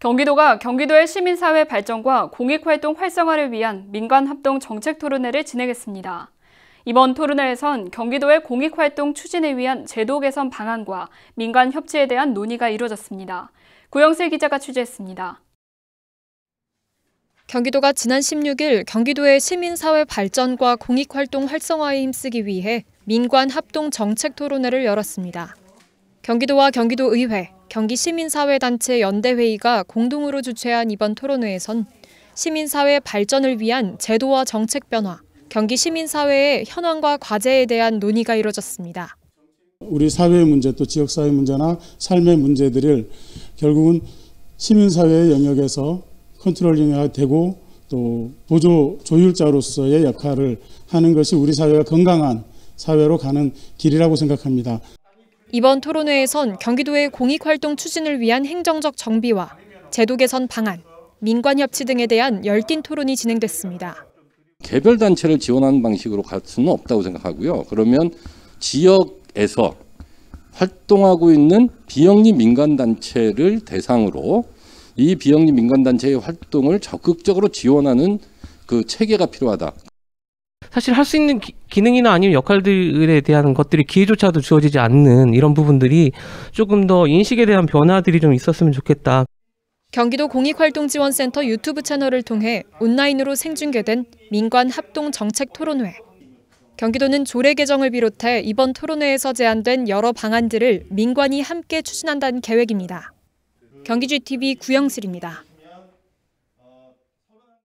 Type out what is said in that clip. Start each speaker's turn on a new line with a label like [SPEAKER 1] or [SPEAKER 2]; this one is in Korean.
[SPEAKER 1] 경기도가 경기도의 시민사회 발전과 공익활동 활성화를 위한 민관합동 정책 토론회를 진행했습니다. 이번 토론회에선 경기도의 공익활동 추진을 위한 제도 개선 방안과 민간 협치에 대한 논의가 이루어졌습니다. 구영세 기자가 취재했습니다.
[SPEAKER 2] 경기도가 지난 16일 경기도의 시민사회 발전과 공익활동 활성화에 힘쓰기 위해 민관 합동 정책 토론회를 열었습니다. 경기도와 경기도의회, 경기시민사회단체 연대회의가 공동으로 주최한 이번 토론회에선 시민사회 발전을 위한 제도와 정책 변화, 경기 시민사회의 현황과 과제에 대한 논의가 이뤄졌습니다.
[SPEAKER 3] 우리 사회의 문제 또 지역사회 문제나 삶의 문제들을 결국은 시민사회의 영역에서 컨트롤링이 되고 또 보조 조율자로서의 역할을 하는 것이 우리 사회가 건강한 사회로 가는 길이라고 생각합니다.
[SPEAKER 2] 이번 토론회에선 경기도의 공익활동 추진을 위한 행정적 정비와 제도 개선 방안, 민관협치 등에 대한 열띤 토론이 진행됐습니다.
[SPEAKER 4] 개별 단체를 지원하는 방식으로 갈 수는 없다고 생각하고요. 그러면 지역에서 활동하고 있는 비영리 민간단체를 대상으로 이 비영리 민간단체의 활동을 적극적으로 지원하는 그 체계가 필요하다.
[SPEAKER 5] 사실 할 수 있는 기, 능이나 아니면 역할들에 대한 것들이 기회조차도 주어지지 않는 이런 부분들이 조금 더 인식에 대한 변화들이 좀 있었으면 좋겠다.
[SPEAKER 2] 경기도 공익활동지원센터 유튜브 채널을 통해 온라인으로 생중계된 민관 합동 정책 토론회. 경기도는 조례 개정을 비롯해 이번 토론회에서 제안된 여러 방안들을 민관이 함께 추진한다는 계획입니다. 경기GTV 구영슬입니다.